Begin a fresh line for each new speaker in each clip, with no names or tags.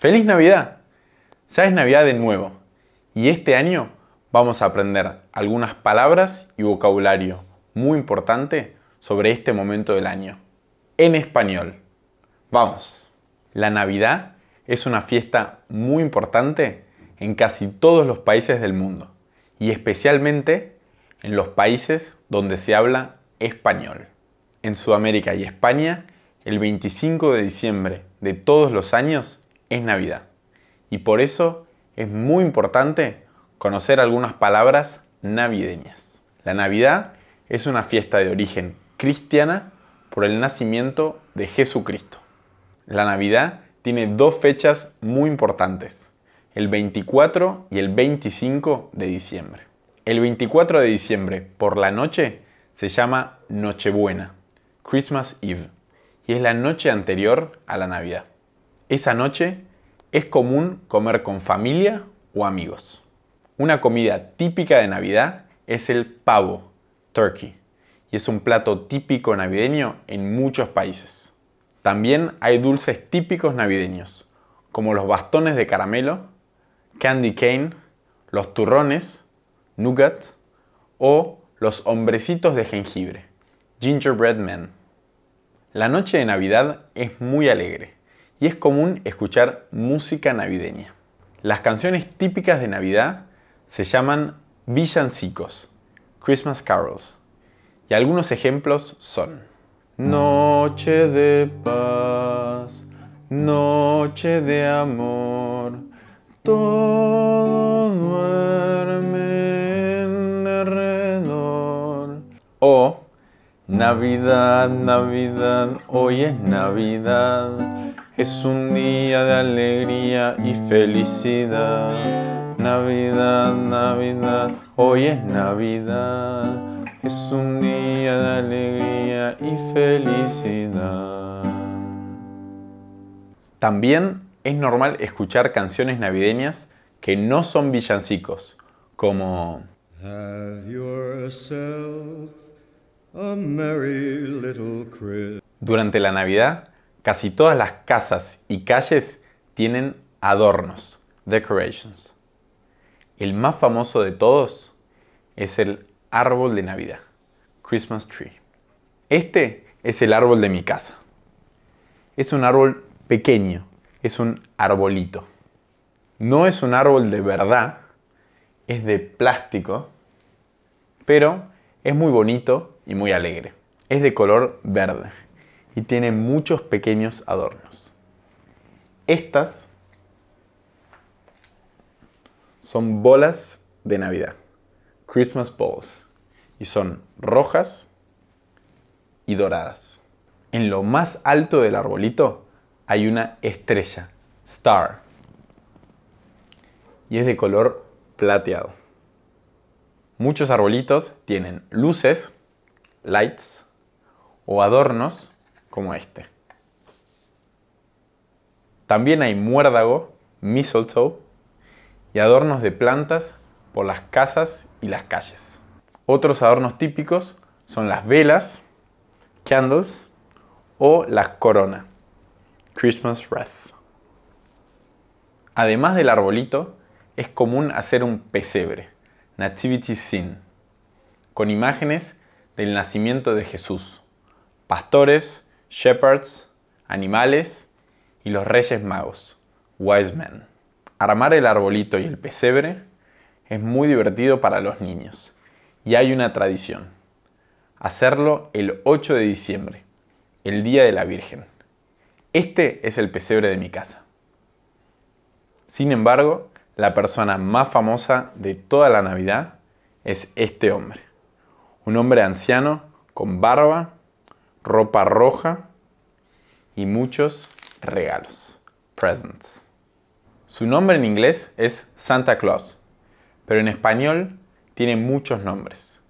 ¡Feliz Navidad! Ya es Navidad de nuevo y este año vamos a aprender algunas palabras y vocabulario muy importante sobre este momento del año. En español. Vamos. La Navidad es una fiesta muy importante en casi todos los países del mundo y especialmente en los países donde se habla español. En Sudamérica y España, el 25 de diciembre de todos los años es Navidad. Y por eso es muy importante conocer algunas palabras navideñas. La Navidad es una fiesta de origen cristiana por el nacimiento de Jesucristo. La Navidad tiene dos fechas muy importantes, el 24 y el 25 de diciembre. El 24 de diciembre por la noche se llama Nochebuena, Christmas Eve, y es la noche anterior a la Navidad. Esa noche es común comer con familia o amigos. Una comida típica de Navidad es el pavo, turkey, y es un plato típico navideño en muchos países. También hay dulces típicos navideños, como los bastones de caramelo, candy cane, los turrones, nougat o los hombrecitos de jengibre, gingerbread men. La noche de Navidad es muy alegre y es común escuchar música navideña. Las canciones típicas de Navidad se llaman villancicos, Christmas carols, y algunos ejemplos son Noche de paz, noche de amor, todo nuevo Navidad, Navidad, hoy es Navidad. Es un día de alegría y felicidad. Navidad, Navidad, hoy es Navidad. Es un día de alegría y felicidad. También es normal escuchar canciones navideñas que no son villancicos, como... Durante la Navidad, casi todas las casas y calles tienen adornos, decorations. El más famoso de todos es el árbol de Navidad, Christmas tree. Este es el árbol de mi casa. Es un árbol pequeño, es un arbolito. No es un árbol de verdad, es de plástico, pero es muy bonito y muy alegre. Es de color verde y tiene muchos pequeños adornos. Estas son bolas de Navidad, Christmas balls, y son rojas y doradas. En lo más alto del arbolito hay una estrella, star, y es de color plateado. Muchos arbolitos tienen luces lights o adornos como este. También hay muérdago, mistletoe y adornos de plantas por las casas y las calles. Otros adornos típicos son las velas, candles o la corona, Christmas wreath. Además del arbolito, es común hacer un pesebre, nativity scene, con imágenes del nacimiento de Jesús, pastores, shepherds, animales y los reyes magos, wise men. Armar el arbolito y el pesebre es muy divertido para los niños y hay una tradición, hacerlo el 8 de diciembre, el Día de la Virgen. Este es el pesebre de mi casa. Sin embargo, la persona más famosa de toda la Navidad es este hombre un hombre anciano con barba, ropa roja y muchos regalos, presents. Su nombre en inglés es Santa Claus, pero en español tiene muchos nombres.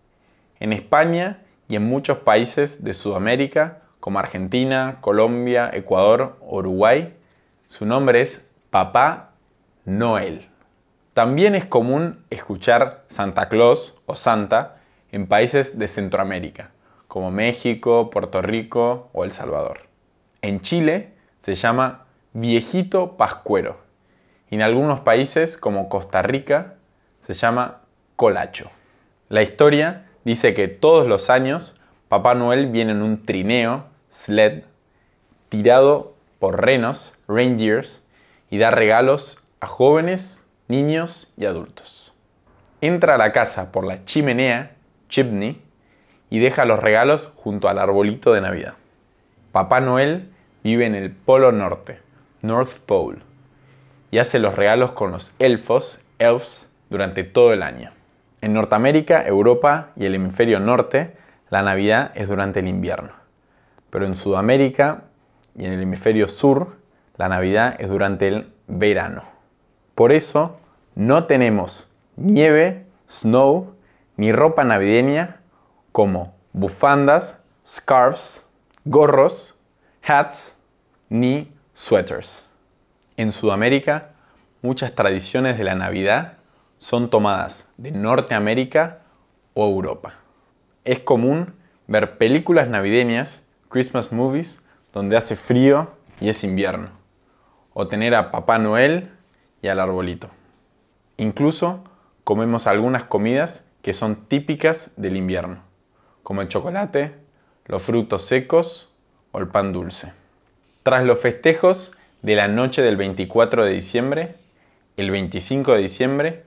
En España y en muchos países de Sudamérica, como Argentina, Colombia, Ecuador, Uruguay, su nombre es Papá Noel. También es común escuchar Santa Claus o Santa en países de Centroamérica, como México, Puerto Rico o El Salvador. En Chile se llama viejito pascuero y en algunos países como Costa Rica se llama colacho. La historia dice que todos los años Papá Noel viene en un trineo, sled, tirado por renos, reindeers, y da regalos a jóvenes, niños y adultos. Entra a la casa por la chimenea Chimney, y deja los regalos junto al arbolito de Navidad. Papá Noel vive en el Polo Norte, North Pole, y hace los regalos con los elfos, elves, durante todo el año. En Norteamérica, Europa y el hemisferio norte, la Navidad es durante el invierno. Pero en Sudamérica y en el hemisferio sur, la Navidad es durante el verano. Por eso, no tenemos nieve, snow ni ropa navideña como bufandas, scarves, gorros, hats ni sweaters. En Sudamérica, muchas tradiciones de la Navidad son tomadas de Norteamérica o Europa. Es común ver películas navideñas, Christmas movies, donde hace frío y es invierno, o tener a Papá Noel y al arbolito. Incluso comemos algunas comidas que son típicas del invierno, como el chocolate, los frutos secos o el pan dulce. Tras los festejos de la noche del 24 de diciembre, el 25 de diciembre,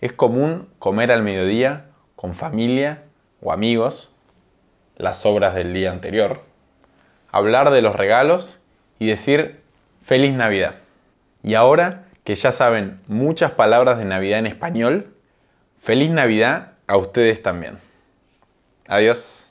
es común comer al mediodía con familia o amigos las obras del día anterior, hablar de los regalos y decir feliz Navidad. Y ahora que ya saben muchas palabras de Navidad en español, Feliz Navidad a ustedes también. Adiós.